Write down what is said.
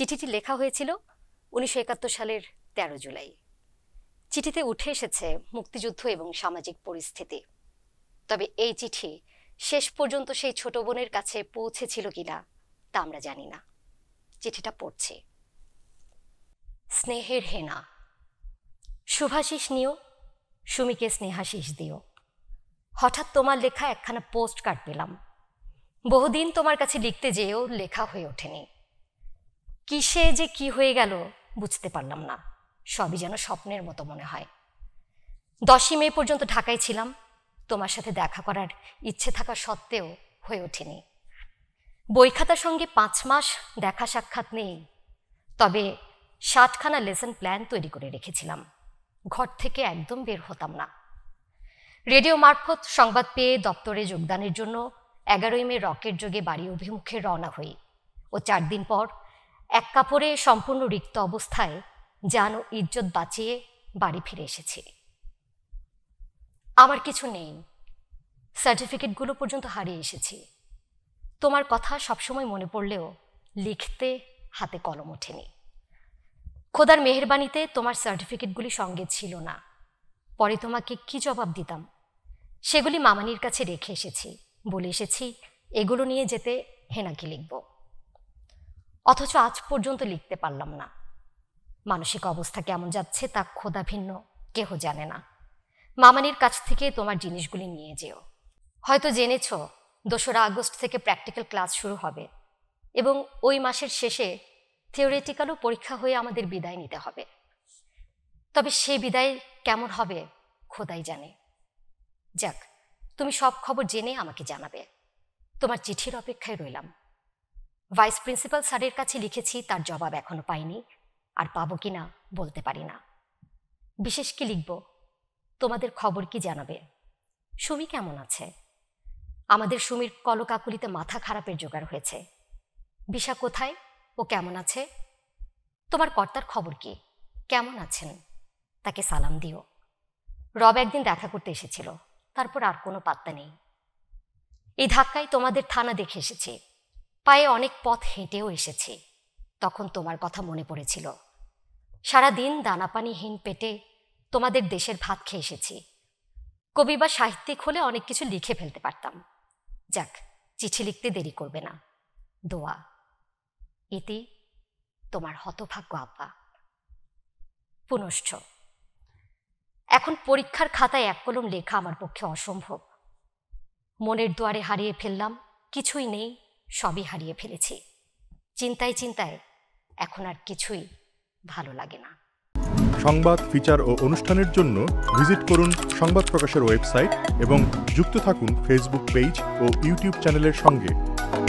চিঠিটি লেখা হয়েছিল উনিশশো একাত্তর সালের ১৩ জুলাই চিঠিতে উঠে এসেছে মুক্তিযুদ্ধ এবং সামাজিক পরিস্থিতি তবে এই চিঠি শেষ পর্যন্ত সেই ছোট বোনের কাছে পৌঁছেছিল কিনা তা আমরা জানি না চিঠিটা পড়ছে স্নেহের হেনা শুভাশিস নিও সুমিকে স্নেহাশিস দিও হঠাৎ তোমার লেখা একখানা পোস্ট কার্ড পেলাম বহুদিন তোমার কাছে লিখতে যেয়েও লেখা হয়ে ওঠেনি কিসে যে কি হয়ে গেল বুঝতে পারলাম না সবই যেন স্বপ্নের মতো মনে হয় দশই মে পর্যন্ত ঢাকায় ছিলাম তোমার সাথে দেখা করার ইচ্ছে থাকা সত্ত্বেও হয়ে ওঠেনি বই খাতার সঙ্গে পাঁচ মাস দেখা সাক্ষাৎ নেই তবে ষাটখানা লেসন প্ল্যান তৈরি করে রেখেছিলাম ঘর থেকে একদম বের হতাম না রেডিও মারফত সংবাদ পেয়ে দপ্তরে যোগদানের জন্য এগারোই মে রকেট যোগে বাড়ি অভিমুখে রওনা হই ও চার দিন পর এক কাপড়ে সম্পূর্ণ রিক্ত অবস্থায় যেন ইজ্জত বাঁচিয়ে বাড়ি ফিরে এসেছি আমার কিছু নেই সার্টিফিকেটগুলো পর্যন্ত হারিয়ে এসেছি তোমার কথা সবসময় মনে পড়লেও লিখতে হাতে কলম ওঠেনি খোদার মেহরবানিতে তোমার সার্টিফিকেটগুলি সঙ্গে ছিল না পরে তোমাকে কি জবাব দিতাম সেগুলি মামানির কাছে রেখে এসেছি বলে এসেছি এগুলো নিয়ে যেতে হেনাকে লিখবো অথচ আজ পর্যন্ত লিখতে পারলাম না মানসিক অবস্থা কেমন যাচ্ছে তা খোদা ভিন্ন কেহ জানে না মামানির কাছ থেকে তোমার জিনিসগুলি নিয়ে যেও হয়তো জেনেছ দোসরা আগস্ট থেকে প্র্যাকটিক্যাল ক্লাস শুরু হবে এবং ওই মাসের শেষে থিওরিটিক্যালও পরীক্ষা হয়ে আমাদের বিদায় নিতে হবে তবে সে বিদায় কেমন হবে খোদাই জানে যাক তুমি সব খবর জেনে আমাকে জানাবে তোমার চিঠির অপেক্ষায় রইলাম ভাইস প্রিন্সিপাল স্যারের কাছে লিখেছি তার জবাব এখনো পাইনি আর পাবো কি না বলতে পারি না বিশেষ কি লিখব তোমাদের খবর কি জানাবে সুমি কেমন আছে আমাদের সুমির কলকাকুলিতে মাথা খারাপের জোগাড় হয়েছে বিশা কোথায় ও কেমন আছে তোমার কর্তার খবর কি কেমন আছেন তাকে সালাম দিও রব একদিন দেখা করতে এসেছিল তারপর আর কোনো পাত্তা নেই এই ধাক্কায় তোমাদের থানা দেখে এসেছি পায়ে অনেক পথ হেঁটেও এসেছি তখন তোমার কথা মনে পড়েছিল সারাদিন পানিহীন পেটে তোমাদের দেশের ভাত খেয়ে এসেছি কবি বা সাহিত্যিক হলে অনেক কিছু লিখে ফেলতে পারতাম যাক চিঠি লিখতে দেরি করবে না দোয়া ইতি তোমার হতভাগ্য আব্বা পুনশ্চ এখন পরীক্ষার খাতায় এক কলম লেখা আমার পক্ষে অসম্ভব মনের দুয়ারে হারিয়ে ফেললাম কিছুই নেই সবই হারিয়ে ফেলেছি চিন্তায় চিন্তায় এখন আর কিছুই ভালো লাগে না সংবাদ ফিচার ও অনুষ্ঠানের জন্য ভিজিট করুন সংবাদ প্রকাশের ওয়েবসাইট এবং যুক্ত থাকুন ফেসবুক পেজ ও ইউটিউব চ্যানেলের সঙ্গে